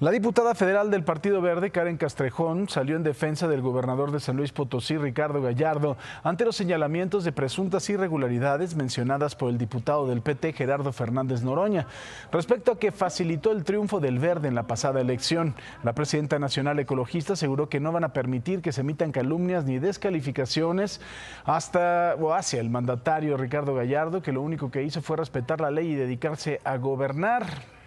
La diputada federal del Partido Verde, Karen Castrejón, salió en defensa del gobernador de San Luis Potosí, Ricardo Gallardo, ante los señalamientos de presuntas irregularidades mencionadas por el diputado del PT, Gerardo Fernández Noroña, respecto a que facilitó el triunfo del Verde en la pasada elección. La presidenta nacional ecologista aseguró que no van a permitir que se emitan calumnias ni descalificaciones hasta o hacia el mandatario Ricardo Gallardo, que lo único que hizo fue respetar la ley y dedicarse a gobernar.